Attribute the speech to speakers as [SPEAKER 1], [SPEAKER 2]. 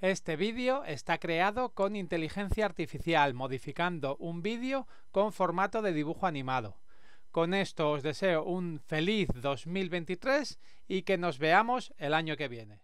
[SPEAKER 1] Este vídeo está creado con inteligencia artificial modificando un vídeo con formato de dibujo animado. Con esto os deseo un feliz 2023 y que nos veamos el año que viene.